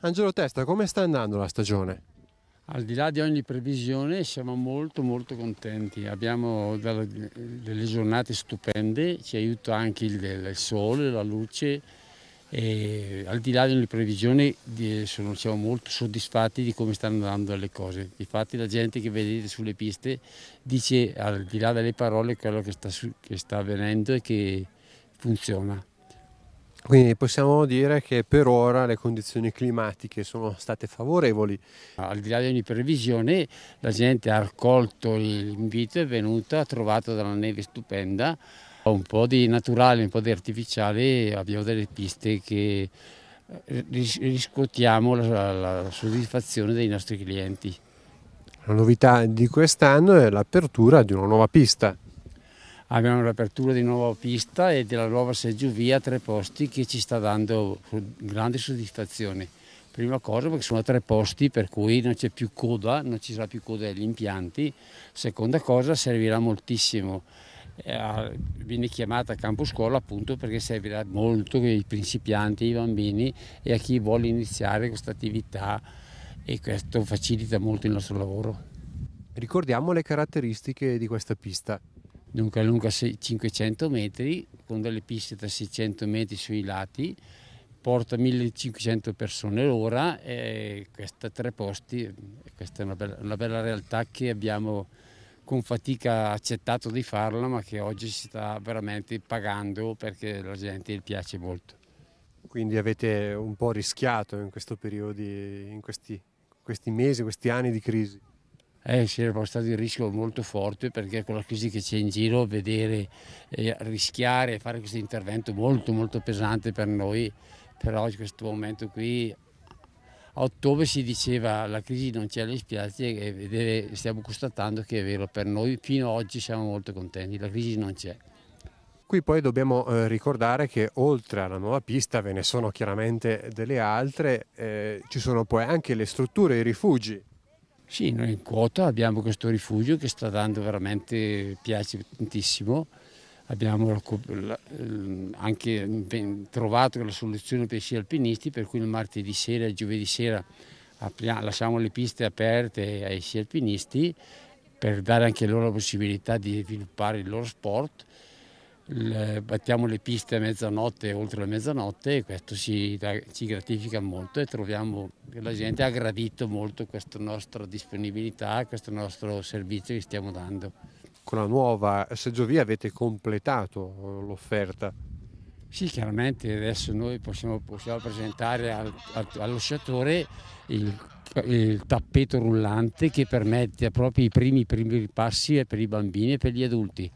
Angelo Testa, come sta andando la stagione? Al di là di ogni previsione siamo molto molto contenti, abbiamo delle giornate stupende, ci aiuta anche il, sole, la luce e al di là di ogni previsione siamo molto soddisfatti di come stanno andando le cose. Infatti la gente che vedete sulle piste dice al di là delle parole quello che sta, che sta avvenendo e che funziona. Quindi possiamo dire che per ora le condizioni climatiche sono state favorevoli. Al di là di ogni previsione, la gente ha accolto l'invito, è venuta, ha trovato della neve stupenda, un po' di naturale, un po' di artificiale, abbiamo delle piste che eh, riscuotiamo la, la soddisfazione dei nostri clienti. La novità di quest'anno è l'apertura di una nuova pista abbiamo l'apertura di nuova pista e della nuova seggiovia a tre posti che ci sta dando grande soddisfazione. Prima cosa perché sono tre posti per cui non c'è più coda, non ci sarà più coda agli impianti. Seconda cosa servirà moltissimo eh, viene chiamata campo scuola appunto perché servirà molto ai principianti, ai bambini e a chi vuole iniziare questa attività e questo facilita molto il nostro lavoro. Ricordiamo le caratteristiche di questa pista dunque lunga 500 metri, con delle piste da 600 metri sui lati, porta 1500 persone l'ora e questa tre posti, questa è una bella, una bella realtà che abbiamo con fatica accettato di farla ma che oggi si sta veramente pagando perché la gente piace molto. Quindi avete un po' rischiato in questo periodo, in questi, questi mesi, questi anni di crisi? eh, sarebbe stato un rischio molto forte perché con la crisi che c'è in giro vedere eh, rischiare e fare questo intervento molto molto pesante per noi, però in questo momento qui a ottobre si diceva la crisi non c'è alle spiagge e stiamo constatando che è vero, per noi fino ad oggi siamo molto contenti, la crisi non c'è. Qui poi dobbiamo eh, ricordare che oltre alla nuova pista ve ne sono chiaramente delle altre, eh, ci sono poi anche le strutture, i rifugi sì, noi in quota abbiamo questo rifugio che sta dando veramente, piace tantissimo. Abbiamo ehm, anche trovato la soluzione per i sci alpinisti, per cui il martedì sera e giovedì sera lasciamo le piste aperte ai sci alpinisti per dare anche loro la possibilità di sviluppare il loro sport il, battiamo le piste a mezzanotte e oltre la mezzanotte e questo ci, ci gratifica molto e troviamo che la gente ha gradito molto questa nostra disponibilità, questo nostro servizio che stiamo dando. Con la nuova seggiovia avete completato l'offerta. Sì, chiaramente adesso noi possiamo, possiamo presentare al, al, allo sciatore il, il, tappeto rullante che permette proprio i primi, primi passi per i bambini e per gli adulti.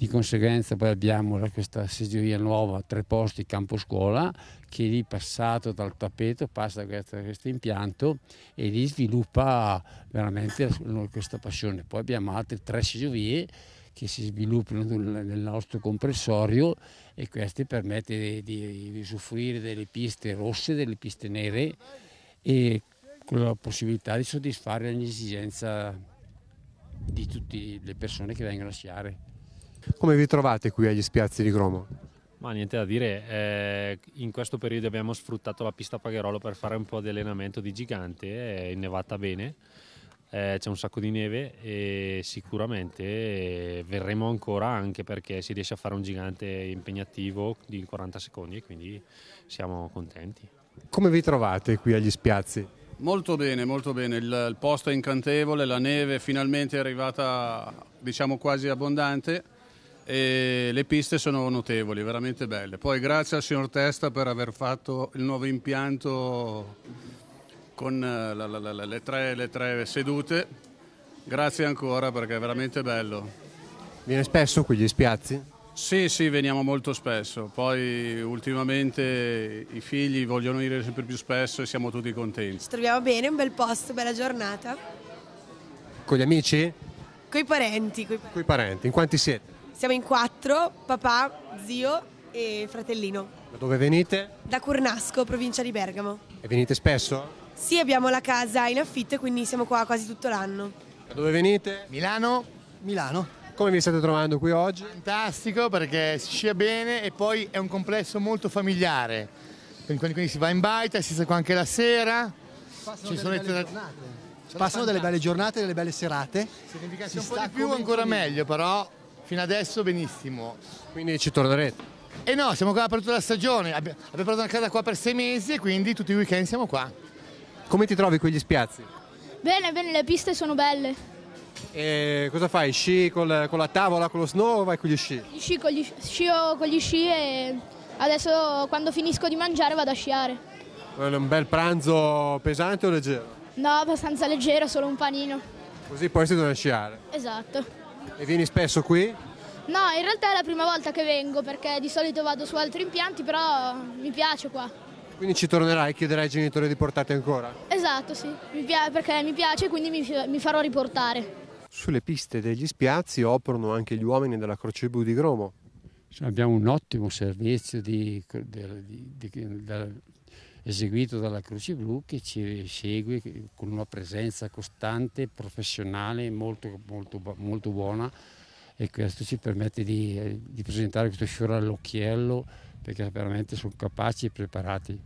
Di conseguenza poi abbiamo questa seggiovia nuova, a tre posti, campo scuola, che lì passato dal tappeto passa questo, questo impianto e lì sviluppa veramente questa passione. Poi abbiamo altre tre seggiovie che si sviluppano nel nostro comprensorio e queste permette di, di usufruire delle piste rosse, delle piste nere e con la possibilità di soddisfare ogni esigenza di tutte le persone che vengono a sciare. Come vi trovate qui agli spiazzi di Cromo? Ma niente da dire, eh, in questo periodo abbiamo sfruttato la pista Pagherolo per fare un po' di allenamento di gigante, è innevata bene, eh, c'è un sacco di neve e sicuramente eh, verremo ancora anche perché si riesce a fare un gigante impegnativo di 40 secondi e quindi siamo contenti. Come vi trovate qui agli spiazzi? Molto bene, molto bene, il, il posto è incantevole, la neve finalmente è arrivata diciamo quasi abbondante e le piste sono notevoli, veramente belle. Poi grazie al signor Testa per aver fatto il nuovo impianto con eh, la, la, la, le, tre, le, tre, sedute, grazie ancora perché è veramente bello. Viene spesso qui gli spiazzi? Sì, sì, veniamo molto spesso, poi ultimamente i figli vogliono venire sempre più spesso e siamo tutti contenti. Ci troviamo bene, un bel posto, bella giornata. Con gli amici? Con i parenti. Con i parenti, in quanti siete? Siamo in quattro, papà, zio e fratellino. Da dove venite? Da Curnasco, provincia di Bergamo. E venite spesso? Sì, abbiamo la casa in affitto e quindi siamo qua quasi tutto l'anno. Da dove venite? Milano. Milano. Come vi state trovando qui oggi? Fantastico perché si scia bene e poi è un complesso molto familiare. Quindi, quindi si va in baita, si sta qua anche la sera. Passano Ci sono delle belle giornate. Passano delle belle giornate, delle belle serate. Se ne si un po' di più ancora meglio, però Fino adesso benissimo. Quindi ci tornerete? eh no, siamo qua per tutta la stagione, abbiamo portato una casa qua per sei mesi e quindi tutti i weekend siamo qua. Come ti trovi qui gli spiazzi? Bene, bene, le piste sono belle. E cosa fai? Sci col, con la tavola, con lo snow o vai con gli sci? sci con gli, scio con gli sci e adesso quando finisco di mangiare vado a sciare. Un bel pranzo pesante o leggero? No, abbastanza leggero, solo un panino. Così poi si torna a sciare. Esatto. E vieni spesso qui? No, in realtà è la prima volta che vengo perché di solito vado su altri impianti, però mi piace qua. Quindi ci tornerai e chiederai ai genitori di portarti ancora? Esatto, sì, mi perché mi piace e quindi mi, mi farò riportare. Sulle piste degli spiazzi operano anche gli uomini della Croce Blu di Gromo. Abbiamo un ottimo servizio di, di, di, di eseguito dalla Croce Blu che ci segue con una presenza costante, professionale, molto, molto, molto buona e questo ci permette di, di presentare questo sciore all'occhiello perché veramente sono capaci e preparati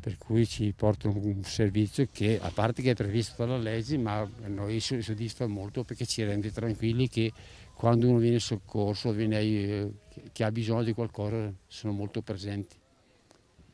per cui ci portano un servizio che a parte che è previsto dalla legge ma a noi soddisfa molto perché ci rende tranquilli che quando uno viene soccorso viene, eh, che ha bisogno di qualcosa sono molto presenti.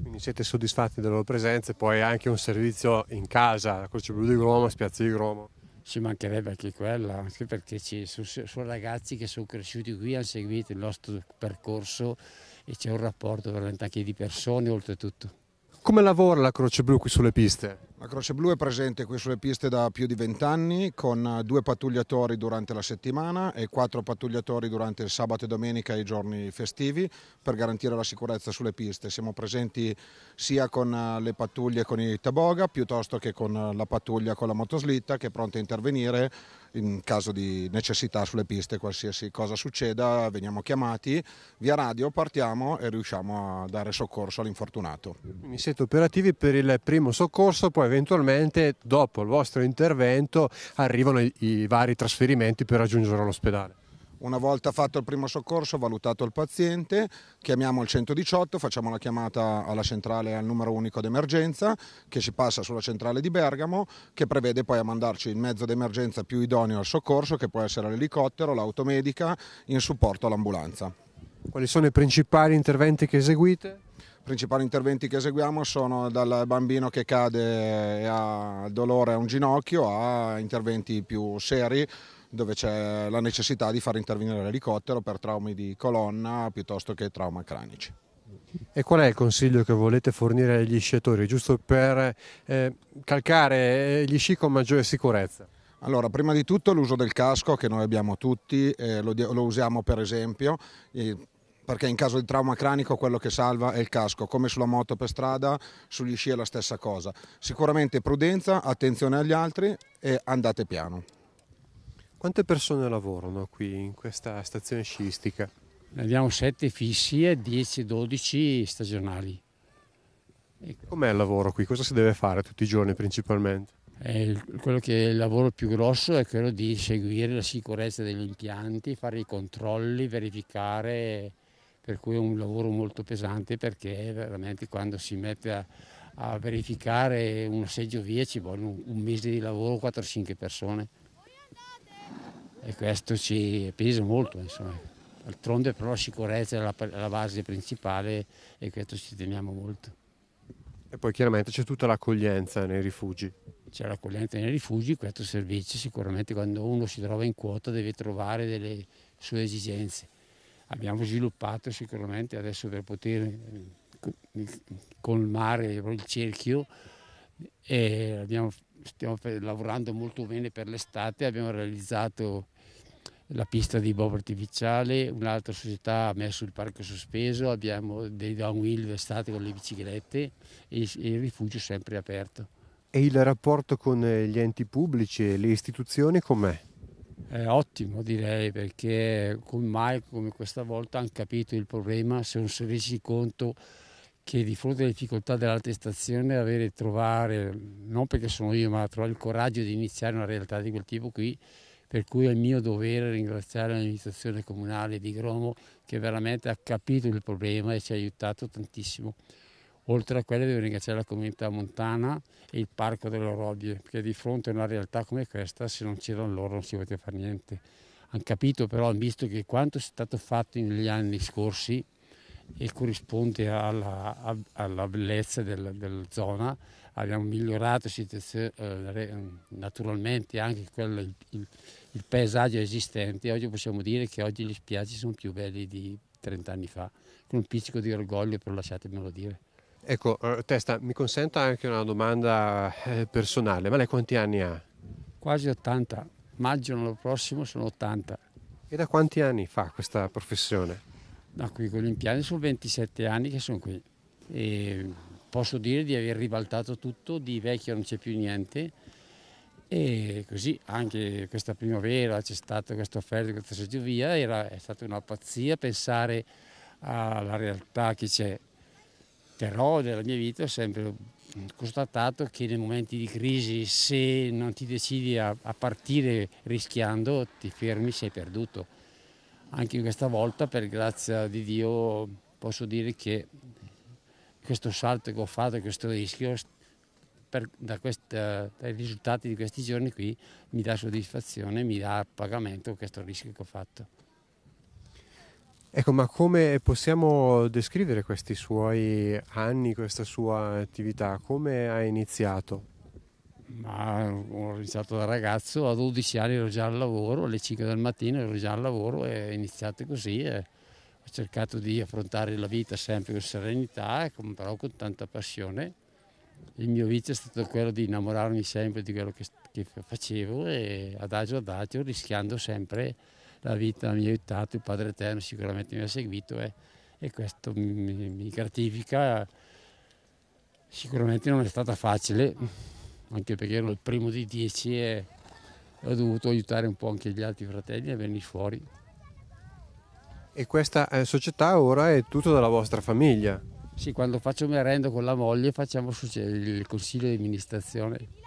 Quindi siete soddisfatti della loro presenza e poi anche un servizio in casa, la Croce Blu di Gromo, Spiazza di Gromo. Ci mancherebbe anche quello, anche perché ci sono, sono, ragazzi che sono cresciuti qui, hanno seguito il nostro percorso e c'è un rapporto veramente anche di persone oltretutto. Come lavora la Croce Blu qui sulle piste? La Croce Blu è presente qui sulle piste da più di vent'anni con eh, due pattugliatori durante la settimana e quattro pattugliatori durante il sabato e domenica e i giorni festivi per garantire la sicurezza sulle piste. Siamo presenti sia con eh, le pattuglie con i taboga piuttosto che con eh, la pattuglia con la motoslitta che è pronta a intervenire in caso di necessità sulle piste, qualsiasi cosa succeda, veniamo chiamati via radio, partiamo e riusciamo a dare soccorso all'infortunato. Quindi siete operativi per il primo soccorso, poi eventualmente dopo il vostro intervento arrivano i, i vari trasferimenti per raggiungere l'ospedale. Una volta fatto il primo soccorso, valutato il paziente, chiamiamo il 118, facciamo la chiamata alla centrale al numero unico d'emergenza che si passa sulla centrale di Bergamo che prevede poi a mandarci il mezzo d'emergenza più idoneo al soccorso che può essere l'elicottero, l'automedica in supporto all'ambulanza. Quali sono i principali interventi che eseguite? principali interventi che eseguiamo sono dal bambino che cade e ha dolore a un ginocchio a interventi più seri dove c'è la necessità di far intervenire l'elicottero per traumi di colonna piuttosto che trauma cranici. E qual è il consiglio che volete fornire agli sciatori, giusto per eh, calcare eh, gli sci con maggiore sicurezza? Allora, prima di tutto l'uso del casco che noi abbiamo tutti, eh, lo, lo, usiamo per esempio, eh, perché in caso di trauma cranico quello che salva è il casco, come sulla moto per strada, sugli sci è la stessa cosa. Sicuramente prudenza, attenzione agli altri e andate piano. Quante persone lavorano qui in questa stazione sciistica? Ne abbiamo 7 fissi e 10-12 stagionali. Com'è il lavoro qui? Cosa si deve fare tutti i giorni principalmente? Eh, quello che il lavoro più grosso è quello di seguire la sicurezza degli impianti, fare i controlli, verificare per cui è un lavoro molto pesante perché veramente quando si mette a, a verificare seggio via ci vogliono un, un mese di lavoro, 4-5 persone e questo ci pesa molto insomma. D'altronde però la sicurezza è la, la base principale e questo ci teniamo molto. E poi chiaramente c'è tutta l'accoglienza nei rifugi. C'è l'accoglienza nei rifugi, questo servizio sicuramente quando uno si trova in quota deve trovare delle sue esigenze abbiamo sviluppato sicuramente adesso per poter eh, colmare il cerchio e abbiamo, stiamo lavorando molto bene per l'estate, abbiamo realizzato la pista di bob artificiale, un'altra società ha messo il parco sospeso, abbiamo dei downhill d'estate con le biciclette e il rifugio sempre aperto. E il rapporto con eh, gli enti pubblici e le istituzioni com'è? È ottimo direi perché con mai come questa volta hanno capito il problema, se non si sono resi conto che di fronte alle difficoltà dell'alta stazione avere trovare, non perché sono io, ma trovare il coraggio di iniziare una realtà di quel tipo qui, per cui è mio dovere ringraziare l'amministrazione comunale di Gromo che veramente ha capito il problema e ci ha aiutato tantissimo. Oltre a quelle devo ringraziare la comunità montana e il Parco delle Rodie, perché di fronte a una realtà come questa, se non c'erano loro non si poteva fare niente. Hanno capito però, hanno visto che quanto è stato fatto negli anni scorsi e corrisponde alla, alla bellezza della, della, zona, abbiamo migliorato eh, naturalmente anche quello, il, il, il paesaggio esistente. Oggi possiamo dire che oggi le spiagge sono più belli di 30 anni fa, con un pizzico di orgoglio, però lasciatemelo dire. Ecco, eh, Testa, mi consenta anche una domanda eh, personale, ma lei quanti anni ha? Quasi 80, maggio l'anno prossimo sono 80. E da quanti anni fa questa professione? Da qui con l'impianto sono 27 anni che sono qui e posso dire di aver ribaltato tutto, di vecchio non c'è più niente e così anche questa primavera c'è stata questa offerta di questa seggiovia, era, è stata una pazzia pensare alla realtà che c'è però nella mia vita ho sempre constatato che nei momenti di crisi se non ti decidi a, a partire rischiando ti fermi, sei perduto. Anche questa volta per grazia di Dio posso dire che questo salto che ho fatto, questo rischio, per, da questa, eh, dai risultati di questi giorni qui mi dà soddisfazione, mi dà pagamento questo rischio che ho fatto. Ecco, ma come possiamo descrivere questi suoi anni, questa sua attività? Come ha iniziato? Ma ho iniziato da ragazzo, a 12 anni ero già al lavoro, alle 5 del mattino ero già al lavoro e ho iniziato così. ho cercato di affrontare la vita sempre con serenità, però con tanta passione. Il mio vizio è stato quello di innamorarmi sempre di quello che, che facevo e adagio adagio, rischiando sempre la vita mi ha aiutato, il Padre Eterno sicuramente mi ha seguito eh, e questo mi, mi gratifica. Sicuramente non è stata facile, anche perché ero il primo di dieci e ho dovuto aiutare un po' anche gli altri fratelli a venire fuori. E questa eh, società ora è tutta della vostra famiglia? Sì, quando faccio merenda con la moglie facciamo il consiglio di amministrazione